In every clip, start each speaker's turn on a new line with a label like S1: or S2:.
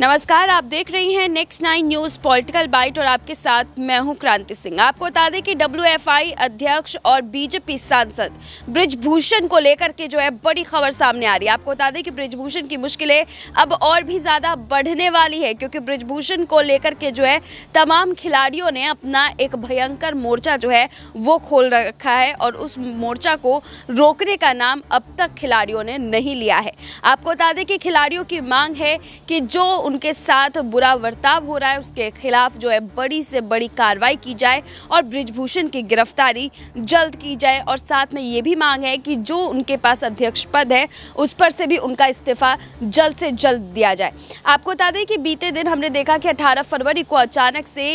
S1: नमस्कार आप देख रही हैं next nine news political bite और आपके साथ मैं हूं क्रांति सिंह आपको बता दें कि डब्ल्यूएफआई अध्यक्ष और बीजेपी सांसद ब्रिजभूषण को लेकर के जो है बड़ी खबर सामने आ रही है आपको बता दें कि ब्रिजभूषण की मुश्किलें अब और भी ज़्यादा बढ़ने वाली है क्योंकि ब्रिजभूषण को लेकर के जो है तमाम खिलाड़ियों ने अपना एक भयंकर मोर्चा जो है वो खोल रखा है और उस मोर्चा को रोकने का नाम अब तक खिलाड़ियों ने नहीं लिया है आपको बता दें कि खिलाड़ियों की मांग है कि जो उनके साथ बुरा वर्ताव हो रहा है उसके खिलाफ जो है बड़ी से बड़ी कार्रवाई की जाए और ब्रिजभूषण की गिरफ्तारी जल्द की जाए और साथ में ये भी मांग है कि जो उनके पास अध्यक्ष पद है उस पर से भी उनका इस्तीफा जल्द से जल्द दिया जाए आपको बता दें कि बीते दिन हमने देखा कि अठारह फरवरी को अचानक से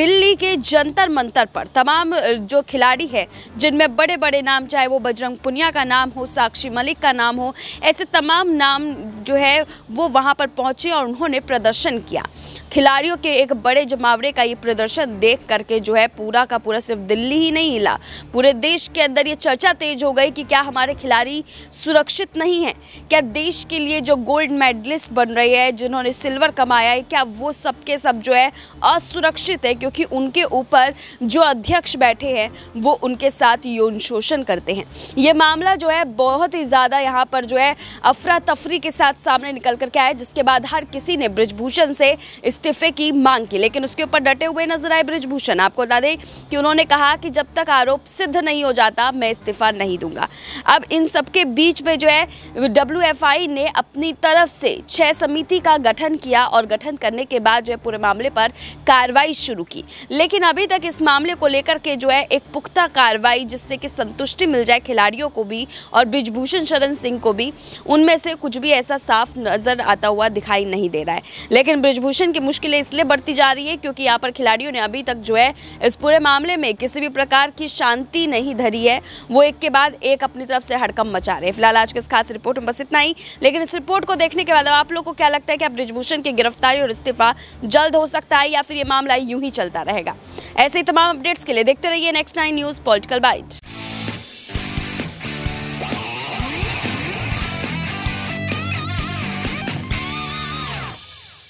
S1: दिल्ली के जंतर मंतर पर तमाम जो खिलाड़ी है जिनमें बड़े बड़े नाम चाहे वो बजरंग पुनिया का नाम हो साक्षी मलिक का नाम हो ऐसे तमाम नाम जो है वो वहाँ पर पहुँचे और उन्होंने प्रदर्शन किया खिलाड़ियों के एक बड़े जमावड़े का ये प्रदर्शन देख करके जो है पूरा का पूरा सिर्फ दिल्ली ही नहीं हिला पूरे देश के अंदर ये चर्चा तेज हो गई कि क्या हमारे खिलाड़ी सुरक्षित नहीं हैं क्या देश के लिए जो गोल्ड मेडलिस्ट बन रहे हैं जिन्होंने सिल्वर कमाया है क्या वो सबके सब जो है असुरक्षित है क्योंकि उनके ऊपर जो अध्यक्ष बैठे हैं वो उनके साथ यौन शोषण करते हैं ये मामला जो है बहुत ही ज़्यादा यहाँ पर जो है अफरा तफरी के साथ सामने निकल करके आया जिसके बाद हर किसी ने ब्रिजभूषण से इस्तीफे की मांग की लेकिन उसके ऊपर डटे हुए नजर आए ब्रिजभूषण आपको बता दें कि उन्होंने कहा कि जब तक आरोप सिद्ध नहीं हो जाता मैं इस्तीफा नहीं दूंगा अब इन सबके बीच में जो है डब्ल्यू ने अपनी तरफ से छह समिति का गठन किया और गठन करने के बाद जो है पूरे मामले पर कार्रवाई शुरू की लेकिन अभी तक इस मामले को लेकर के जो है एक पुख्ता कार्रवाई जिससे कि संतुष्टि मिल जाए खिलाड़ियों को भी और ब्रिजभूषण शरण सिंह को भी उनमें से कुछ भी ऐसा साफ नजर आता हुआ दिखाई नहीं दे रहा है है लेकिन ब्रजभूषण की मुश्किलें इसलिए बढ़ती जा रही है क्योंकि यहाँ पर खिलाड़ियों ने अभी तक जो है इस पूरे मामले में किसी भी प्रकार की शांति नहीं धरी है वो एक के बाद एक अपनी तरफ से हड़कम मचा रहे फिलहाल आज के इस खास रिपोर्ट में बस इतना ही लेकिन इस रिपोर्ट को देखने के बाद आप लोग को क्या लगता है कि ब्रजभूषण की गिरफ्तारी और इस्तीफा जल्द हो सकता है या फिर ये मामला यूं ही चलता रहेगा ऐसे ही तमाम अपडेट्स के लिए देखते रहिए next nine news political bite